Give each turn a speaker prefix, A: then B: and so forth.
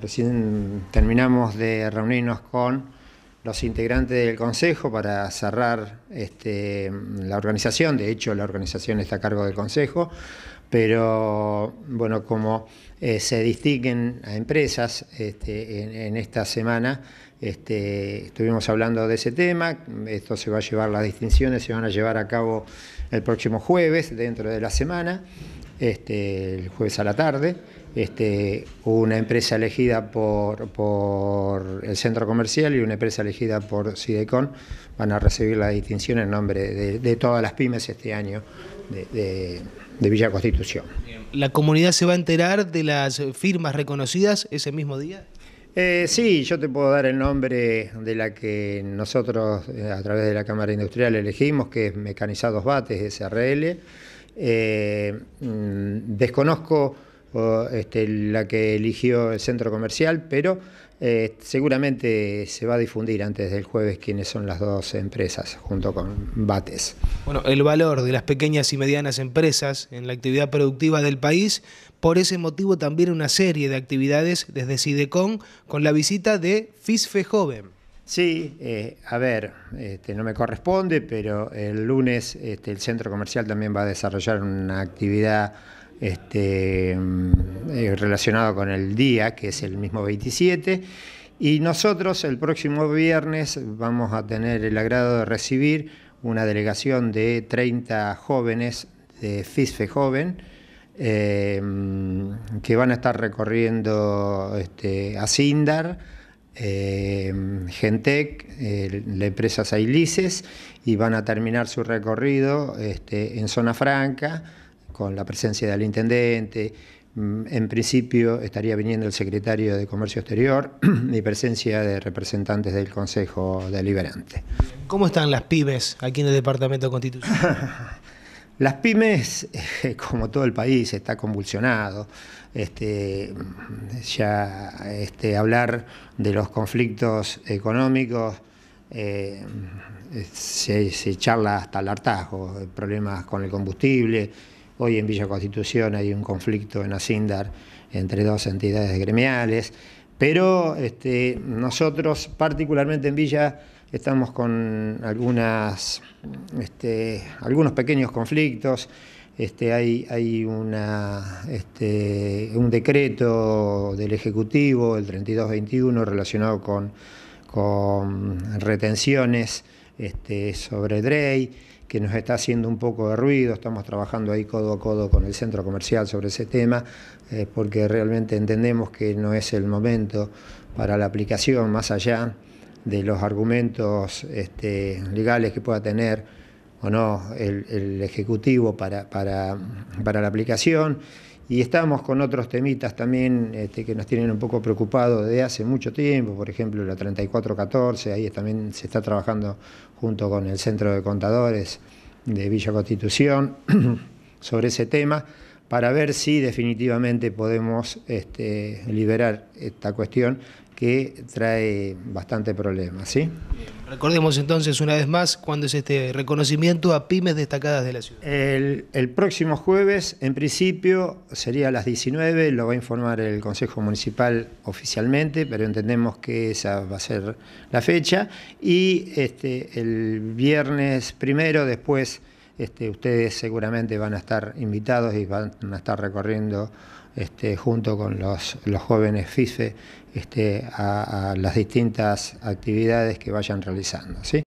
A: Recién terminamos de reunirnos con los integrantes del Consejo para cerrar este, la organización, de hecho la organización está a cargo del Consejo, pero bueno, como eh, se distinguen a empresas este, en, esta semana. Este, estuvimos hablando de ese tema, esto se va a llevar, las distinciones se van a llevar a cabo el próximo jueves, dentro de la semana, este, el jueves a la tarde. Este, una empresa elegida por, el centro comercial y una empresa elegida por Sidecon van a recibir la distinción en nombre de, todas las pymes este año de, Villa Constitución.
B: La comunidad se va a enterar de las firmas reconocidas ese mismo día?
A: Eh, sí, yo te puedo dar el nombre de la que nosotros eh, a través de la Cámara Industrial elegimos, que es Mecanizados Bates SRL. Eh, mm, desconozco este, la que eligió el centro comercial, pero eh, seguramente se va a difundir antes del jueves quiénes son las dos empresas junto con Bates.
B: Bueno, el valor de las pequeñas y medianas empresas en la actividad productiva del país, por ese motivo también una serie de actividades desde
A: Sidecon con la visita de FISFE Joven. Sí, eh, a ver, este, no me corresponde, pero el lunes este, el centro comercial también va a desarrollar una actividad este, mm, eh, relacionado con el día, que es el mismo 27. Y nosotros el próximo viernes vamos a tener el agrado de recibir una delegación de 30 jóvenes de FISFE Joven eh, mm, que van a estar recorriendo este, Sindar, eh, Gentec, la empresa Sailices y van a terminar su recorrido este, en Zona Franca con la presencia del intendente. Mm, en principio estaría viniendo el secretario de Comercio Exterior y presencia de representantes del Consejo Deliberante.
B: ¿Cómo están las pymes aquí en el Departamento Constitucional?
A: Las pymes, eh, como todo el país, está convulsionado. Este, ya este, hablar de los conflictos económicos eh, se, se charla hasta el hartazgo, problemas con el combustible, Hoy en Villa Constitución hay un conflicto en Asindar entre dos entidades gremiales, pero este, nosotros particularmente en Villa estamos con este, algunos pequeños conflictos. Este, hay, un decreto del Ejecutivo, el 3221, relacionado con retenciones este, sobre Drey, que nos está haciendo un poco de ruido, estamos trabajando ahí codo a codo con el centro comercial sobre ese tema, eh, porque realmente entendemos que no es el momento para la aplicación, más allá de los argumentos este, legales que pueda tener o no el, Ejecutivo para, para la aplicación y estamos con otros temitas también este, que nos tienen un poco preocupados de hace mucho tiempo, por ejemplo la 3414, ahí también se está trabajando junto con el Centro de Contadores de Villa Constitución sobre ese tema para ver si definitivamente podemos este, liberar esta cuestión que trae bastante problema. ¿sí?
B: Recordemos entonces una vez más cuándo es este reconocimiento a pymes destacadas de la ciudad.
A: El, próximo jueves, en principio, sería a las 19, lo va a informar el Consejo Municipal oficialmente, pero entendemos que esa va a ser la fecha. Y este, el viernes primero, después este, ustedes seguramente van a estar invitados y van a estar recorriendo este, junto con los, jóvenes FIFE este, a, a, las distintas actividades que vayan realizando. ¿sí?